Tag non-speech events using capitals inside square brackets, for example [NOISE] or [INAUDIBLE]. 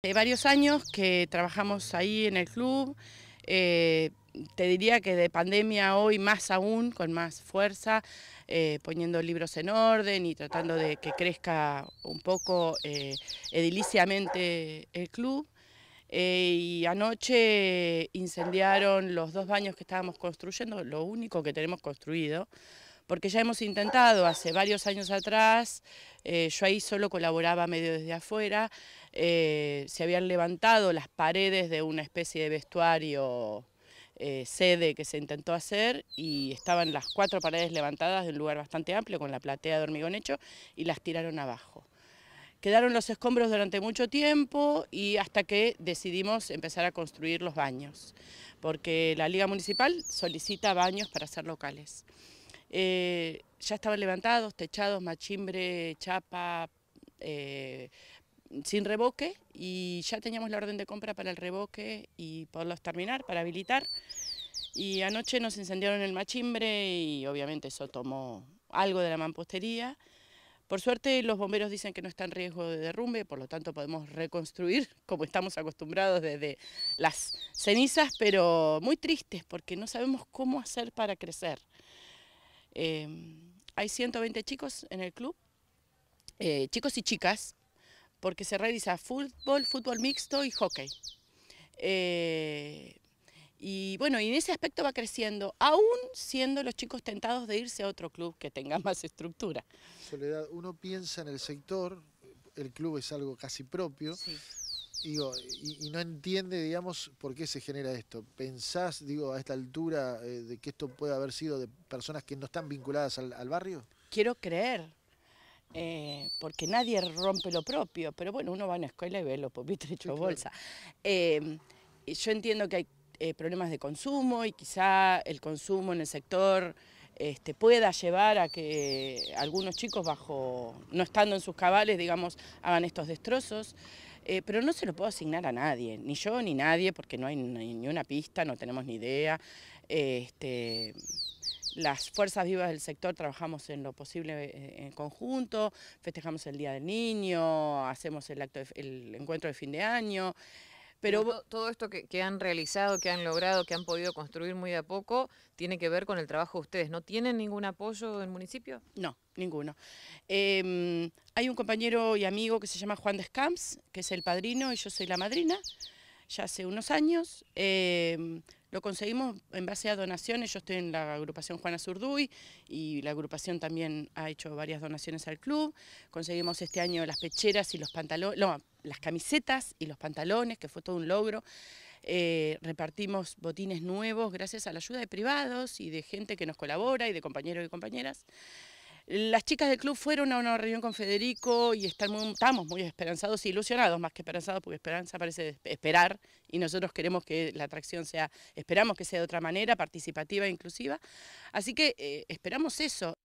Hace varios años que trabajamos ahí en el club, eh, te diría que de pandemia hoy más aún, con más fuerza, eh, poniendo libros en orden y tratando de que crezca un poco eh, ediliciamente el club. y anoche incendiaron los dos baños que estábamos construyendo, lo único que tenemos construido, porque ya hemos intentado hace varios años atrás, yo ahí solo colaboraba medio desde afuera, eh, se habían levantado las paredes de una especie de vestuario eh, sede que se intentó hacer y estaban las cuatro paredes levantadas de un lugar bastante amplio con la platea de hormigón hecho y las tiraron abajo. Quedaron los escombros durante mucho tiempo y hasta que decidimos empezar a construir los baños, porque la Liga Municipal solicita baños para ser locales. Eh, ya estaban levantados, techados, machimbre, chapa, sin revoque y ya teníamos la orden de compra para el revoque y poderlos terminar, para habilitar. Y anoche nos incendiaron el machimbre y obviamente eso tomó algo de la mampostería. Por suerte los bomberos dicen que no está en riesgo de derrumbe, por lo tanto podemos reconstruir [LAUGHS] como estamos acostumbrados desde las cenizas, pero muy tristes porque no sabemos cómo hacer para crecer. Eh, hay 120 chicos en el club, eh, chicos y chicas, porque se realiza fútbol, fútbol mixto y hockey. Eh, y bueno, y en ese aspecto va creciendo, aún siendo los chicos tentados de irse a otro club que tenga [LAUGHS] más estructura. Soledad, uno piensa en el sector, el club es algo casi propio, y, no entiende, digamos, por qué se genera esto. ¿Pensás, digo, a esta altura eh, de que esto puede haber sido de personas que no están vinculadas al barrio? Quiero creer, eh, porque nadie rompe lo propio, pero bueno, uno va a una escuela y ve los pupitres hechos bolsa. Em, yo entiendo que hay eh, problemas de consumo y quizá el consumo en el sector este, pueda llevar a que algunos chicos bajo, no estando en sus cabales, digamos, hagan estos destrozos. Eh, pero no se lo puedo asignar a nadie, ni yo ni nadie, porque no hay ni, una pista, no tenemos ni idea. este, las fuerzas vivas del sector trabajamos en lo posible eh, en conjunto, festejamos el Día del Niño, hacemos el, acto el encuentro de fin de año. Pero, todo esto que, han realizado, que han logrado, que han podido construir muy a poco, tiene que ver con el trabajo de ustedes. ¿No tienen ningún apoyo del municipio? No, ninguno. Em, hay un compañero y amigo que se llama Juan Descamps, que es el padrino y yo soy la madrina, ya hace unos años. Em, lo conseguimos en base a donaciones, yo estoy en la agrupación Juana Zurduy y la agrupación también ha hecho varias donaciones al club. Conseguimos este año las pecheras y los pantalones, no, las camisetas y los pantalones, que fue todo un logro. Eh, repartimos botines nuevos gracias a la ayuda de privados y de gente que nos colabora y de compañeros y compañeras. Las chicas del club fueron a una reunión con Federico y estamos muy esperanzados e ilusionados, más que esperanzados, porque esperanza parece esperar y nosotros queremos que la atracción sea, esperamos que sea de otra manera, participativa, e inclusiva. Así que eh, esperamos eso.